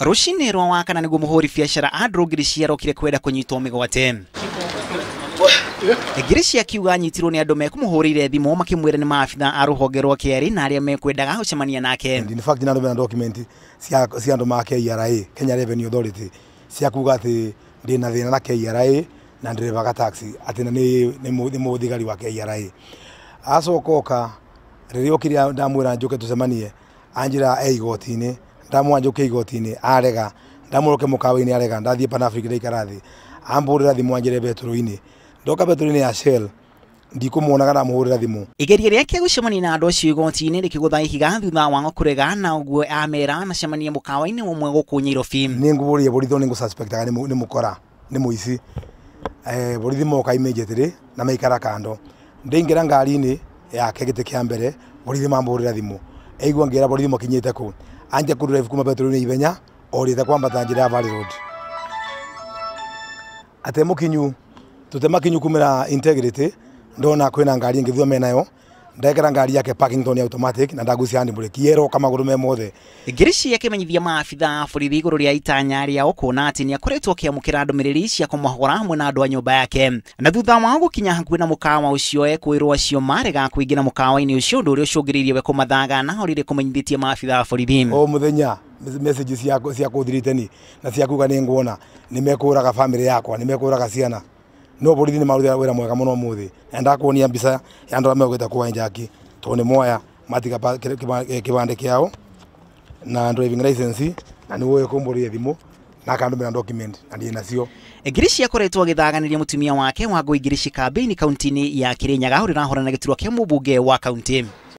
rucinä rwa wa kana nä guo må hå ri biacara androngiri ciarokire kwenda kå nyitwo mä gwate ngiri ciakiuga anyitirwo nä andå mekåmå thimo makä nä maabitha a rå honge rwa kä na arä a mekwendaga gå cemania nake nä na document cia andå ma KRA Kenya Revenue Authority cia kuga atä ndä na thä na na KRA na ndä taxi atä na nä må thigari wa KRA acoka oka rä rä okire ndamwä ra njå ke tå cemanie anjä ra e igoti-inä ndamwanja uke igoti-inä arega ndamå roke må kawa-inä arega ndathiä panafrica ndaikara thä ambå rä ra thimå anjere betå-inä ndoka betå-inä ya shell ndikumuonaga ndamuhurira thimu igeria riake gucemania na andu acio igoti-ini rikigutha ihiga thutha wango kurega na uguo amera macemanie mukawa-ini umwe guku nyairobi ni nguburie borithi ni ngususpectaga ni mukora ni muici eh borithi moka immediately na maikara kando ndaingira ngari-ini yake giti kia mbere borithi mamburira thimu eigwa ngira borithi makinyite kuu anja ku drive kuma beturu ni ibenya ori kwambata kwamba ya vali Road ate mukinyu tutema kinyu kumira integrity ndona kwina ngari ingithio menayo ndekera ngari yake parking toni automatic na ndagucia handi muriki yero kama gurume mothe ngiri cia kimenyithia maabitha borithi iguru ria itanya ria kuona ati ni akoretwo akiamukira ndumiriri cia kumwahora hamwe na andu a nyumba yake na thutha wao gukinya hakuhi na mukawa ucio ekwirwo acio marega kuingira mukawa-ini ucio undu uria ucungiririe we kumathaga na kumenyithitie kumenyithĩtie maabitha borithi o muthenya message ciakuthirite ni na ciakuga ni ngwona ni mekuraga family yakwa ni mekuraga ciana no borithi ni marutira wira mwega muno muthi enda kuonia mbica ya andå arä a megåte kuwa njaki tondå nä moya matiga kibande eh, kiao na driving license na nä woä kå mbå rä thimå na akandå mä ra document na ndiä nacio ngirici e, akoretwo agithaganiria mutumia wake wangui ngirici kambeini kaunti-ini ya kirinyaga uria urahorana giturwa kia mubunge wa kaunti